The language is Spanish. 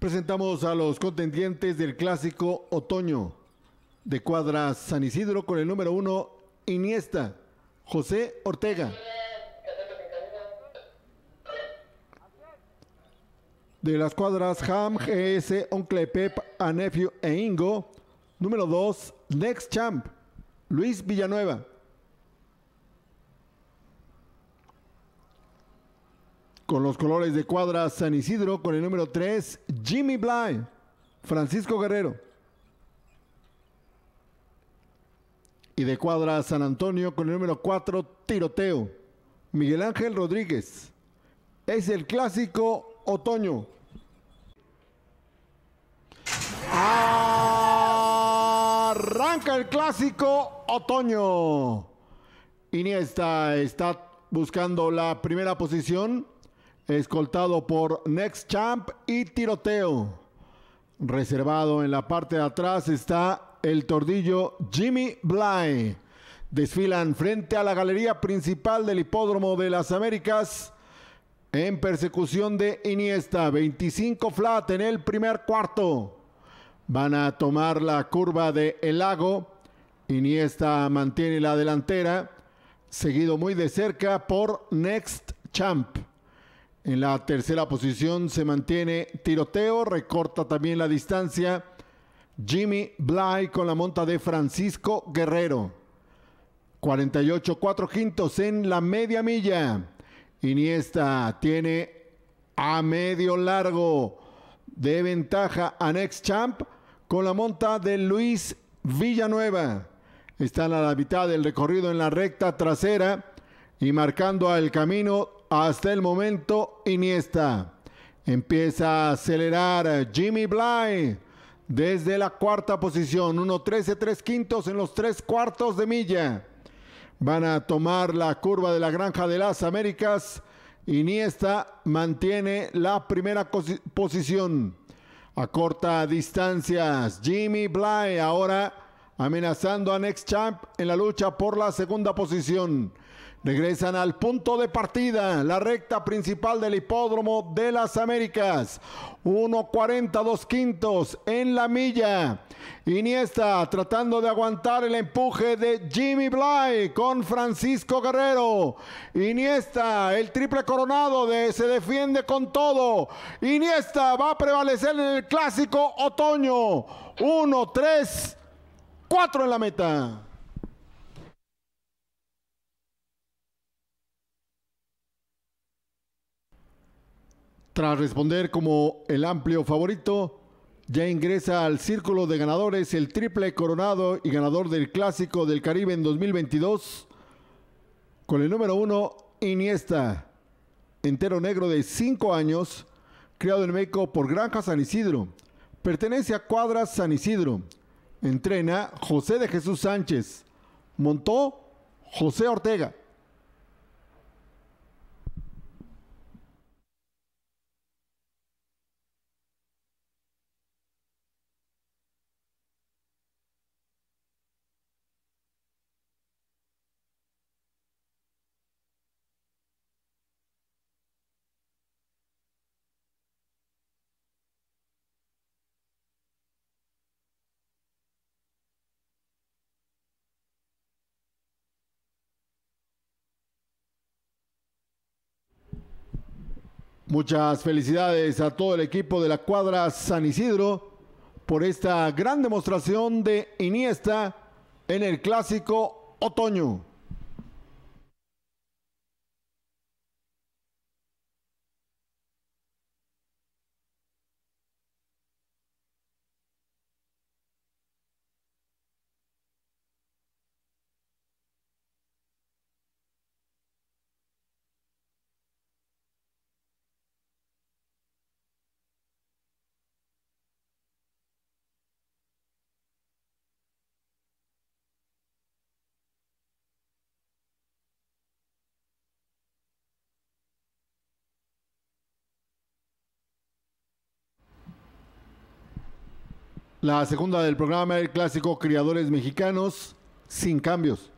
Presentamos a los contendientes del clásico otoño de cuadras San Isidro con el número uno Iniesta, José Ortega. De las cuadras Ham, GS, Oncle Pep, Anefio e Ingo. Número 2, Next Champ, Luis Villanueva. Con los colores de cuadra San Isidro, con el número 3, Jimmy Bly, Francisco Guerrero. Y de cuadra San Antonio, con el número 4, Tiroteo, Miguel Ángel Rodríguez. Es el clásico otoño. Arranca el clásico otoño. Iniesta está buscando la primera posición escoltado por Next Champ y Tiroteo. Reservado en la parte de atrás está el tordillo Jimmy Bly. Desfilan frente a la galería principal del Hipódromo de las Américas en persecución de Iniesta. 25 flat en el primer cuarto. Van a tomar la curva de El Lago. Iniesta mantiene la delantera, seguido muy de cerca por Next Champ. En la tercera posición se mantiene tiroteo, recorta también la distancia. Jimmy Bly con la monta de Francisco Guerrero. 48 4 quintos en la media milla. Iniesta tiene a medio largo de ventaja a Next Champ con la monta de Luis Villanueva. Están a la mitad del recorrido en la recta trasera y marcando al camino hasta el momento, Iniesta. Empieza a acelerar Jimmy Bly desde la cuarta posición. 1.13, 3 quintos en los tres cuartos de milla. Van a tomar la curva de la Granja de las Américas. Iniesta mantiene la primera posición. A corta distancia. Jimmy Bly ahora amenazando a Next Champ en la lucha por la segunda posición. Regresan al punto de partida, la recta principal del hipódromo de las Américas. 1.40, dos quintos en la milla. Iniesta tratando de aguantar el empuje de Jimmy Bly con Francisco Guerrero. Iniesta, el triple coronado de se defiende con todo. Iniesta va a prevalecer en el clásico otoño. 1, 3, 4 en la meta. Tras responder como el amplio favorito, ya ingresa al círculo de ganadores el triple coronado y ganador del Clásico del Caribe en 2022 con el número uno Iniesta, entero negro de 5 años, criado en México por Granja San Isidro. Pertenece a Cuadras San Isidro. Entrena José de Jesús Sánchez. Montó José Ortega. Muchas felicidades a todo el equipo de la cuadra San Isidro por esta gran demostración de Iniesta en el clásico otoño. La segunda del programa, el clásico Criadores Mexicanos, sin cambios.